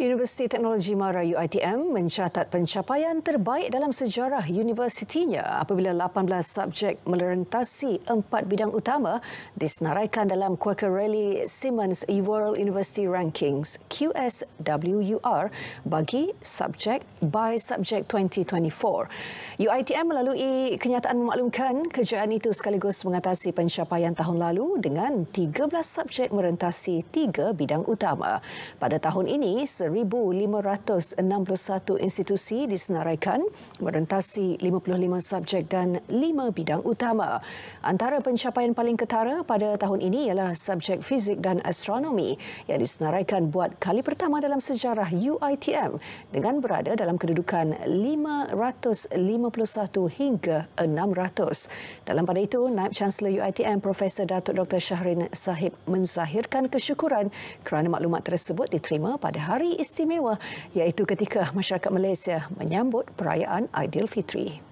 Universiti Teknologi Mara UITM mencatat pencapaian terbaik dalam sejarah universitinya apabila 18 subjek melerentasi empat bidang utama disenaraikan dalam Quaker Rally Simmons World University Rankings QSWUR bagi subjek by subjek 2024. UITM melalui kenyataan memaklumkan kejayaan itu sekaligus mengatasi pencapaian tahun lalu dengan 13 subjek merentasi tiga bidang utama. Pada tahun ini, 1,561 institusi disenaraikan merentasi 55 subjek dan 5 bidang utama. Antara pencapaian paling ketara pada tahun ini ialah subjek fizik dan astronomi yang disenaraikan buat kali pertama dalam sejarah UITM dengan berada dalam kedudukan 551 hingga 600. Dalam pada itu, Naib Chancellor UITM Profesor Datuk Dr. Syahrin Sahib menzahirkan kesyukuran kerana maklumat tersebut diterima pada hari istimewa iaitu ketika masyarakat Malaysia menyambut perayaan Aidilfitri.